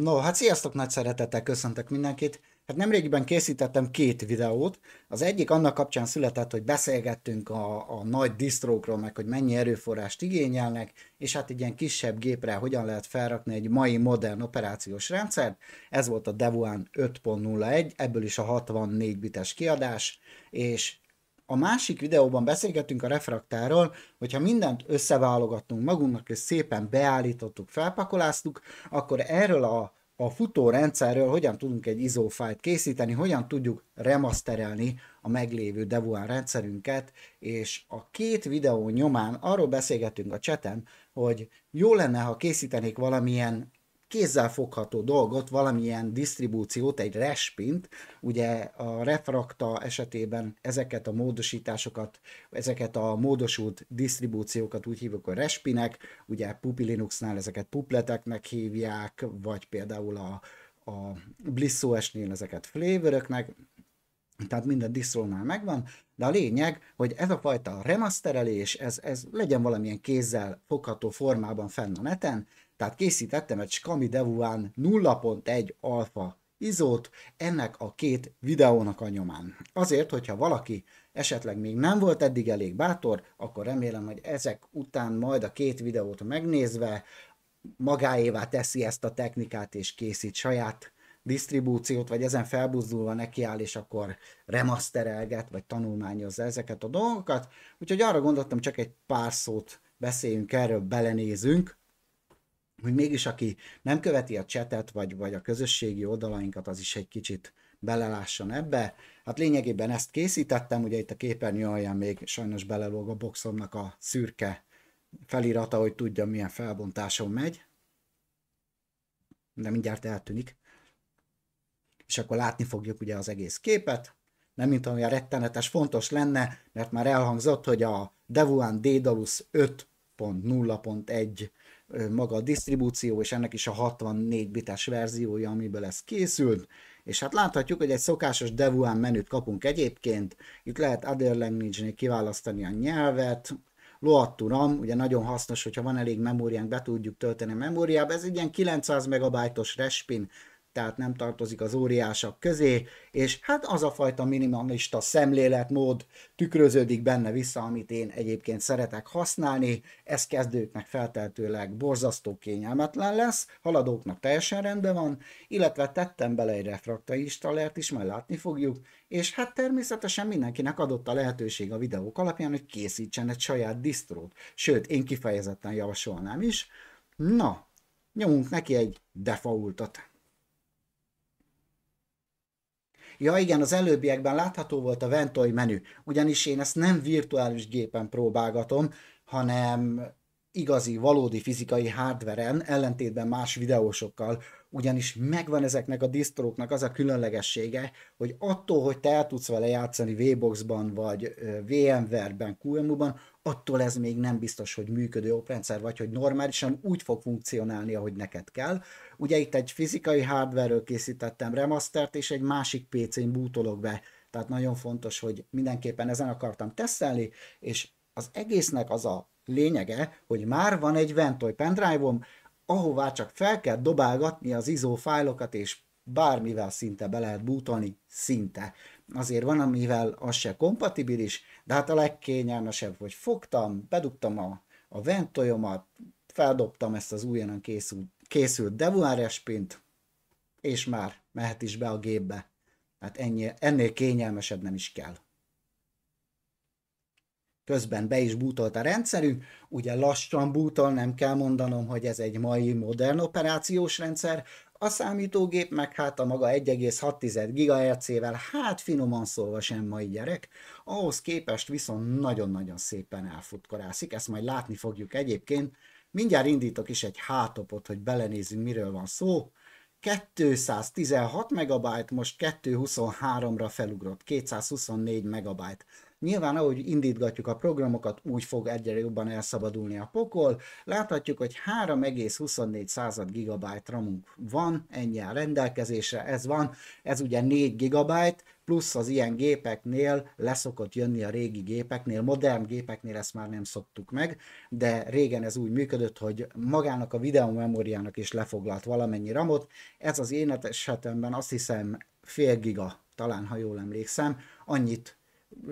No, hát sziasztok, nagy szeretettel köszöntök mindenkit. Hát nemrégiben készítettem két videót. Az egyik annak kapcsán született, hogy beszélgettünk a, a nagy disztrókról, meg hogy mennyi erőforrást igényelnek, és hát egy ilyen kisebb gépre hogyan lehet felrakni egy mai modern operációs rendszert. Ez volt a Devuan 5.01, ebből is a 64 bites kiadás, és a másik videóban beszélgettünk a refraktáról, hogyha mindent összeválogattunk magunknak, és szépen beállítottuk, felpakoláztuk, akkor erről a, a futó rendszerről hogyan tudunk egy izófájt készíteni, hogyan tudjuk remaszterelni a meglévő Devuan rendszerünket, és a két videó nyomán arról beszélgettünk a cseten, hogy jó lenne, ha készítenék valamilyen kézzelfogható dolgot, valamilyen disztribúciót, egy respint, ugye a refrakta esetében ezeket a módosításokat, ezeket a módosult disztribúciókat úgy hívjuk, hogy respinek, ugye Pupi Linuxnál ezeket pupleteknek hívják, vagy például a, a BlissOS-nél ezeket flavoröknek, tehát minden disztrónál megvan, de a lényeg, hogy ez a fajta remasterelés, ez, ez legyen valamilyen kézzel fogható formában fenn a neten, tehát készítettem egy Skami Devuan 0.1 alfa izót ennek a két videónak a nyomán. Azért, hogyha valaki esetleg még nem volt eddig elég bátor, akkor remélem, hogy ezek után majd a két videót megnézve magáévá teszi ezt a technikát és készít saját disztribúciót, vagy ezen felbuzdulva nekiáll, és akkor remasterelget, vagy tanulmányozza ezeket a dolgokat. Úgyhogy arra gondoltam, csak egy pár szót beszéljünk erről, belenézünk hogy mégis aki nem követi a csetet, vagy, vagy a közösségi oldalainkat, az is egy kicsit belelásson ebbe. Hát lényegében ezt készítettem, ugye itt a képernyő alján még sajnos belelóg a boxomnak a szürke felirata, hogy tudja milyen felbontáson megy. De mindjárt eltűnik. És akkor látni fogjuk ugye az egész képet. Nem mint olyan rettenetes fontos lenne, mert már elhangzott, hogy a Devuan Daedalus 5.0.1 maga a disztribúció, és ennek is a 64 bites verziója, amiből ez készült, és hát láthatjuk, hogy egy szokásos Devuan menüt kapunk egyébként, itt lehet Other Language-nél kiválasztani a nyelvet, loatturam ugye nagyon hasznos, hogyha van elég memóriánk, be tudjuk tölteni a memóriába, ez egy ilyen 900 megabajtos respin, tehát nem tartozik az óriások közé, és hát az a fajta minimalista szemléletmód tükröződik benne vissza, amit én egyébként szeretek használni, ez kezdőknek felteltőleg borzasztó kényelmetlen lesz, haladóknak teljesen rendben van, illetve tettem bele egy refraktaista lert is, majd látni fogjuk, és hát természetesen mindenkinek adott a lehetőség a videók alapján, hogy készítsen egy saját disztrót, sőt, én kifejezetten javasolnám is. Na, nyomunk neki egy defaultot. Ja igen, az előbbiekben látható volt a Ventoi menü, ugyanis én ezt nem virtuális gépen próbálgatom, hanem igazi, valódi fizikai hardveren, ellentétben más videósokkal, ugyanis megvan ezeknek a disztróknak az a különlegessége, hogy attól, hogy te el tudsz vele játszani VBox-ban, vagy VMware-ben, qmu ban attól ez még nem biztos, hogy működő oprendszer, vagy hogy normálisan úgy fog funkcionálni, ahogy neked kell. Ugye itt egy fizikai hardware készítettem remastert, és egy másik PC-n bútolok be, tehát nagyon fontos, hogy mindenképpen ezen akartam tesztelni, és az egésznek az a lényege, hogy már van egy Ventoy pendrive-om, ahová csak fel kell dobálgatni az ISO fájlokat, és bármivel szinte be lehet bútolni, szinte. Azért van, amivel az se kompatibilis, de hát a legkényelmesebb, hogy fogtam, bedugtam a, a ventojomat, feldobtam ezt az újonnan készült, készült Devuares pint, és már mehet is be a gépbe. Hát ennyi, ennél kényelmesebb nem is kell közben be is bútolt a rendszerünk, ugye lassan bútol, nem kell mondanom, hogy ez egy mai modern operációs rendszer, a számítógép meg hát a maga 1,6 GHz-ével, hát finoman szólva sem mai gyerek, ahhoz képest viszont nagyon-nagyon szépen elfutkorászik, ezt majd látni fogjuk egyébként. Mindjárt indítok is egy hátopot, hogy belenézzünk, miről van szó. 216 MB, most 223-ra felugrott, 224 MB. Nyilván ahogy indítgatjuk a programokat, úgy fog egyre jobban elszabadulni a pokol. Láthatjuk, hogy 3,24 század gigabyte ramunk van, ennyi a rendelkezésre, ez van. Ez ugye 4 gigabyte, plusz az ilyen gépeknél leszokott jönni a régi gépeknél, modern gépeknél ezt már nem szoktuk meg, de régen ez úgy működött, hogy magának a videómemóriának is lefoglalt valamennyi ramot. Ez az én esetemben azt hiszem fél giga, talán ha jól emlékszem, annyit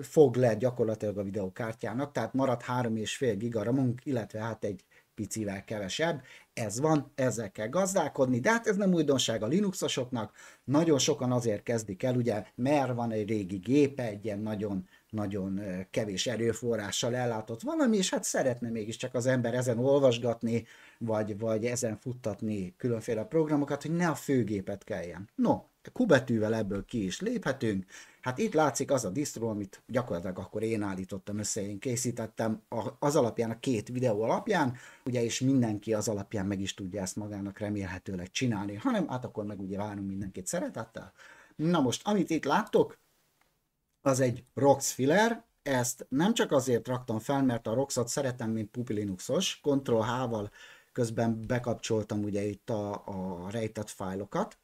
fog le gyakorlatilag a videokártyának, tehát marad 3,5 giga ramunk, illetve hát egy picivel kevesebb. Ez van, ezzel kell gazdálkodni, de hát ez nem újdonság a Linuxosoknak. Nagyon sokan azért kezdik el, ugye, mert van egy régi gépe, egy ilyen nagyon nagyon kevés erőforrással ellátott valami, és hát szeretne mégiscsak az ember ezen olvasgatni, vagy, vagy ezen futtatni különféle programokat, hogy ne a főgépet kelljen. No, kubetűvel ebből ki is léphetünk, Hát itt látszik az a disztró, amit gyakorlatilag akkor én állítottam össze, én készítettem az alapján, a két videó alapján, ugye és mindenki az alapján meg is tudja ezt magának remélhetőleg csinálni, hanem hát akkor meg ugye várunk mindenkit szeretettel. Na most, amit itt láttok, az egy ROX filler, ezt nem csak azért raktam fel, mert a ROX-ot szeretem, mint Pupi Linuxos, Ctrl-H-val közben bekapcsoltam ugye itt a, a rejtett fájlokat,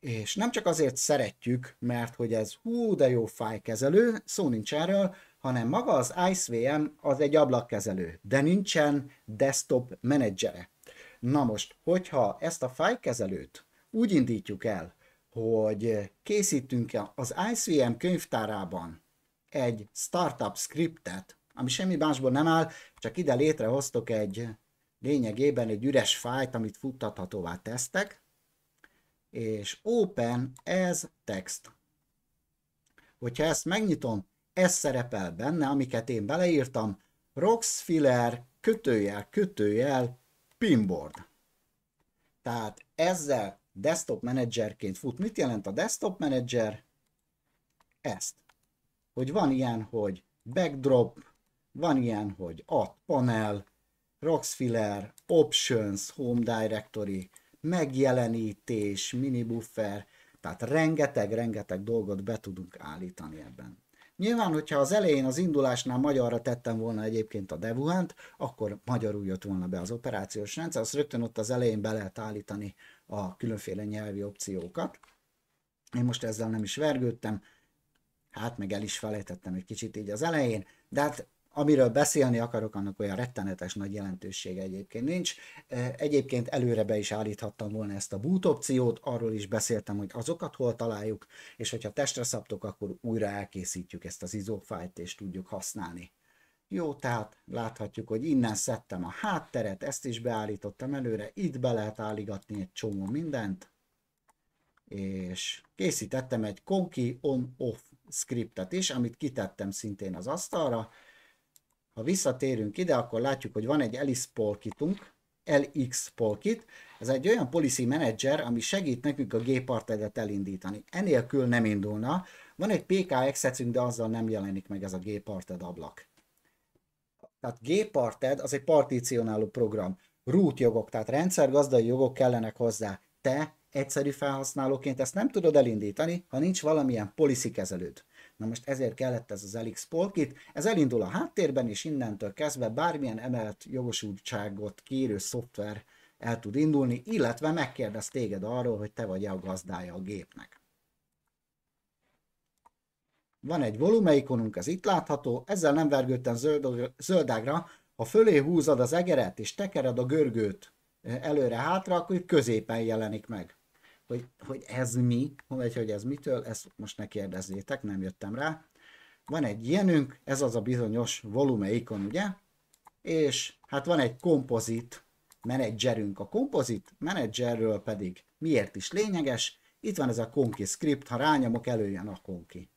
és nem csak azért szeretjük, mert hogy ez hú, de jó fájkezelő, szó nincs erről, hanem maga az IceVM az egy ablakkezelő, de nincsen desktop menedzsere. Na most, hogyha ezt a fájkezelőt úgy indítjuk el, hogy készítünk az ICM könyvtárában egy startup scriptet, ami semmi másból nem áll, csak ide létrehoztok egy lényegében egy üres fájt, amit futtathatóvá tesztek, és Open as text. Hogyha ezt megnyitom, ez szerepel benne, amiket én beleírtam, Roxfiller kötőjel, kötőjel, pinboard. Tehát ezzel desktop managerként fut. Mit jelent a desktop manager? Ezt. Hogy van ilyen, hogy backdrop, van ilyen, hogy add panel, Roxfiller, options, home directory, megjelenítés, mini buffer, tehát rengeteg-rengeteg dolgot be tudunk állítani ebben. Nyilván, hogyha az elején az indulásnál magyarra tettem volna egyébként a devuhant, akkor magyarul jött volna be az operációs rendszer, azt rögtön ott az elején be lehet állítani a különféle nyelvi opciókat. Én most ezzel nem is vergődtem, hát meg el is felejtettem egy kicsit így az elején, de hát amiről beszélni akarok, annak olyan rettenetes nagy jelentősége egyébként nincs. Egyébként előre be is állíthattam volna ezt a boot opciót, arról is beszéltem, hogy azokat hol találjuk, és hogyha testre szabtok, akkor újra elkészítjük ezt az izófájt, és tudjuk használni. Jó, tehát láthatjuk, hogy innen szedtem a hátteret, ezt is beállítottam előre, itt be lehet álligatni egy csomó mindent, és készítettem egy Conky on-off scriptet is, amit kitettem szintén az asztalra, ha visszatérünk ide, akkor látjuk, hogy van egy Alice polkitunk, LX polkit. Ez egy olyan policy manager, ami segít nekünk a gépartedet elindítani. Enélkül nem indulna. Van egy PK ecünk de azzal nem jelenik meg ez a géparted ablak. Tehát géparted az egy partícionáló program. Root jogok, tehát rendszergazdai jogok kellenek hozzá. Te egyszerű felhasználóként ezt nem tudod elindítani, ha nincs valamilyen policy kezelőd. Na most ezért kellett ez az Elix Polkit, ez elindul a háttérben, és innentől kezdve bármilyen emelt jogosultságot kérő szoftver el tud indulni, illetve megkérdez téged arról, hogy te vagy a gazdája a gépnek. Van egy volumeikonunk, ez itt látható, ezzel nem vergődtem zöld, zöldágra, ha fölé húzod az egeret és tekered a görgőt e, előre-hátra, akkor középen jelenik meg hogy, hogy ez mi, vagy hogy ez mitől, ezt most ne kérdezzétek, nem jöttem rá. Van egy ilyenünk, ez az a bizonyos volume ikon, ugye? És hát van egy kompozit menedzserünk. A kompozit menedzserről pedig miért is lényeges? Itt van ez a konki script, ha rányomok, előjön a konki.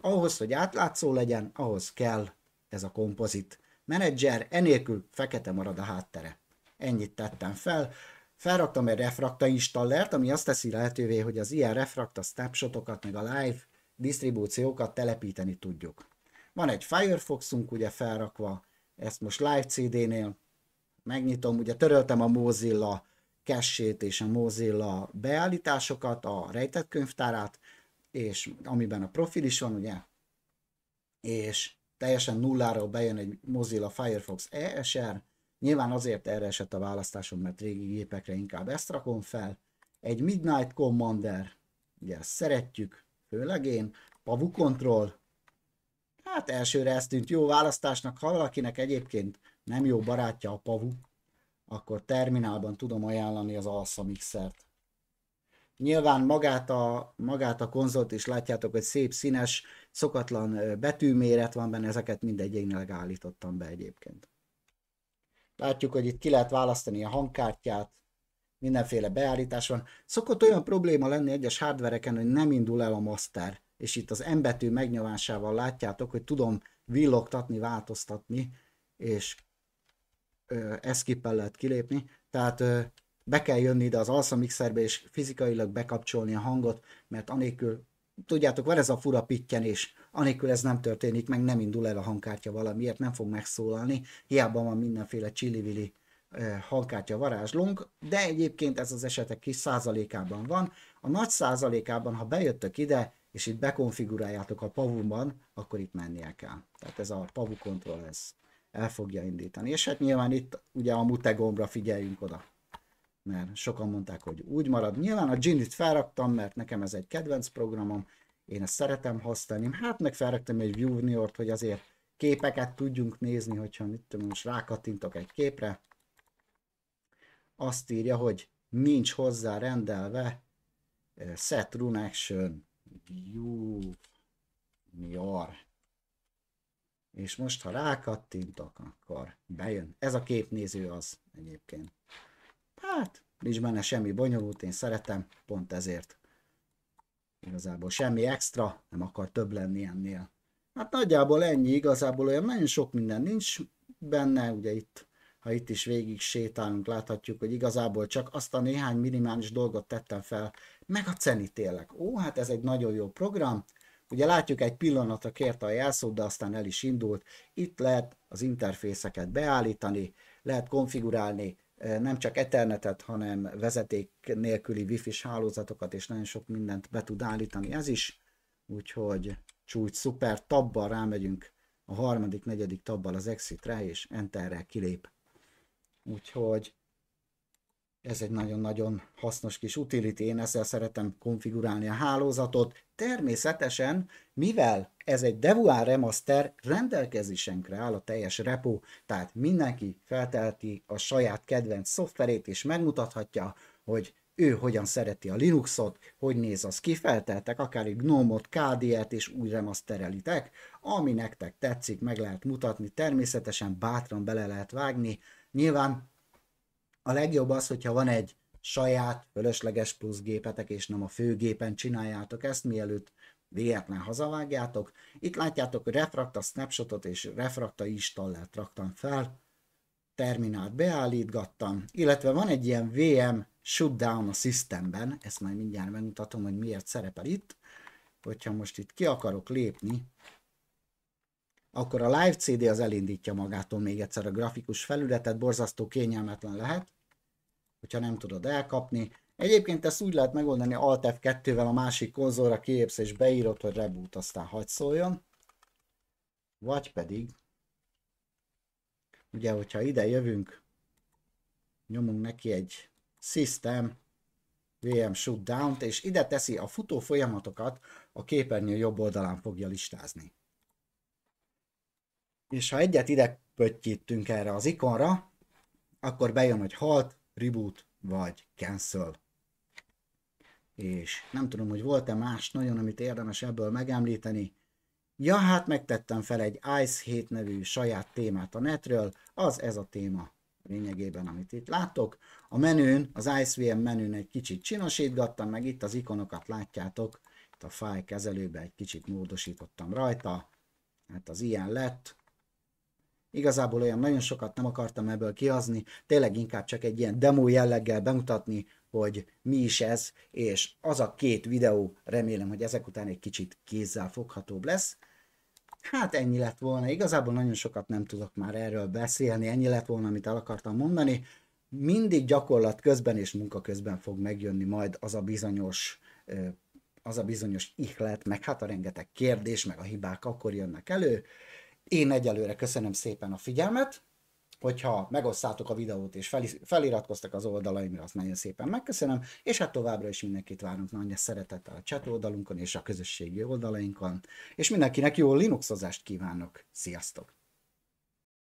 Ahhoz, hogy átlátszó legyen, ahhoz kell ez a kompozit menedzser, enélkül fekete marad a háttere. Ennyit tettem fel. Felraktam egy refrakta installert, ami azt teszi lehetővé, hogy az ilyen refrakta snapshotokat, meg a live disztribúciókat telepíteni tudjuk. Van egy Firefoxunk ugye felrakva, ezt most live CD-nél megnyitom, ugye töröltem a Mozilla cache és a Mozilla beállításokat, a rejtett könyvtárát, és amiben a profil is van, ugye, és teljesen nulláról bejön egy Mozilla Firefox ESR, Nyilván azért erre esett a választásom, mert régi gépekre inkább ezt rakom fel. Egy Midnight Commander, ugye ezt szeretjük, főleg én, Pavu Control, hát elsőre ez tűnt jó választásnak, ha valakinek egyébként nem jó barátja a Pavu, akkor terminálban tudom ajánlani az Alsa Mixert. Nyilván magát a, magát a konzolt is látjátok, hogy szép színes, szokatlan betűméret van benne, ezeket mindegyénileg állítottam be egyébként. Látjuk, hogy itt ki lehet választani a hangkártyát, mindenféle beállítás van. Szokott olyan probléma lenni egyes hardvereken, hogy nem indul el a master, és itt az M betű megnyomásával látjátok, hogy tudom villogtatni, változtatni, és eszkippel lehet kilépni, tehát ö, be kell jönni ide az mixerbe és fizikailag bekapcsolni a hangot, mert anélkül, tudjátok, van ez a fura pittyenés, anélkül ez nem történik, meg nem indul el a hangkártya valamiért, nem fog megszólalni, hiába van mindenféle csillivili hangkártya varázslunk, de egyébként ez az esetek kis százalékában van. A nagy százalékában, ha bejöttök ide, és itt bekonfiguráljátok a pavumban, akkor itt mennie kell. Tehát ez a pavu kontroll, ez el fogja indítani. És hát nyilván itt ugye a mute gombra figyeljünk oda. Mert sokan mondták, hogy úgy marad. Nyilván a Ginit felraktam, mert nekem ez egy kedvenc programom, én ezt szeretem használni, hát meg felrektem egy juniort, hogy azért képeket tudjunk nézni, hogyha mit tudom, most rákattintok egy képre, azt írja, hogy nincs hozzá rendelve set run action junior. És most, ha rákattintok, akkor bejön. Ez a képnéző az egyébként. Hát, nincs benne semmi bonyolult, én szeretem, pont ezért. Igazából semmi extra, nem akar több lenni ennél. Hát nagyjából ennyi, igazából olyan nagyon sok minden nincs benne, ugye itt, ha itt is végig sétálunk, láthatjuk, hogy igazából csak azt a néhány minimális dolgot tettem fel, meg a cenitélek. Ó, hát ez egy nagyon jó program, Ugye látjuk, egy pillanatra kérte a jelszót, de aztán el is indult. Itt lehet az interfészeket beállítani, lehet konfigurálni nem csak Ethernetet, hanem vezeték nélküli wifi s hálózatokat, és nagyon sok mindent be tud állítani ez is, úgyhogy csúcs szuper, tabbal rámegyünk a harmadik, negyedik tabbal az exitre, és enterrel kilép. Úgyhogy ez egy nagyon-nagyon hasznos kis utility, én ezzel szeretem konfigurálni a hálózatot, Természetesen, mivel ez egy Devuan remaster, rendelkezésünkre áll a teljes repo, tehát mindenki feltelti a saját kedvenc szoftverét, és megmutathatja, hogy ő hogyan szereti a Linuxot, hogy néz az ki, felteltek akár egy Gnome-ot, KDE-t és új remasterelitek, ami nektek tetszik, meg lehet mutatni, természetesen bátran bele lehet vágni. Nyilván a legjobb az, hogyha van egy saját fölösleges plusz gépetek, és nem a főgépen csináljátok ezt, mielőtt véletlen hazavágjátok. Itt látjátok, hogy refrakta snapshotot és refrakta installert raktam fel, terminált beállítgattam, illetve van egy ilyen VM shutdown a systemben, ezt majd mindjárt megmutatom, hogy miért szerepel itt, hogyha most itt ki akarok lépni, akkor a live CD az elindítja magától még egyszer a grafikus felületet, borzasztó kényelmetlen lehet, hogyha nem tudod elkapni. Egyébként ezt úgy lehet megoldani Alt F2-vel a másik konzolra kiépsz és beírod, hogy reboot, aztán hagy szóljon. Vagy pedig, ugye, hogyha ide jövünk, nyomunk neki egy System VM Shutdown-t, és ide teszi a futó folyamatokat, a képernyő jobb oldalán fogja listázni. És ha egyet ide pöttyítünk erre az ikonra, akkor bejön, hogy halt, reboot vagy cancel. És nem tudom, hogy volt-e más nagyon, amit érdemes ebből megemlíteni. Ja, hát megtettem fel egy Ice 7 nevű saját témát a netről, az ez a téma lényegében, amit itt láttok. A menün, az ICVM menün egy kicsit csinosítgattam, meg itt az ikonokat látjátok, itt a fájkezelőben egy kicsit módosítottam rajta, hát az ilyen lett, Igazából olyan nagyon sokat nem akartam ebből kihazni, tényleg inkább csak egy ilyen demo jelleggel bemutatni, hogy mi is ez, és az a két videó remélem, hogy ezek után egy kicsit kézzel foghatóbb lesz. Hát ennyi lett volna, igazából nagyon sokat nem tudok már erről beszélni, ennyi lett volna, amit el akartam mondani. Mindig gyakorlat közben és munka közben fog megjönni majd az a bizonyos az a bizonyos ihlet, meg hát a rengeteg kérdés, meg a hibák akkor jönnek elő. Én egyelőre köszönöm szépen a figyelmet, hogyha megosztátok a videót és feliratkoztak az oldalaimra, azt nagyon szépen megköszönöm, és hát továbbra is mindenkit várunk nagy szeretettel a chat oldalunkon és a közösségi oldalainkon, és mindenkinek jó Linuxozást kívánok, sziasztok!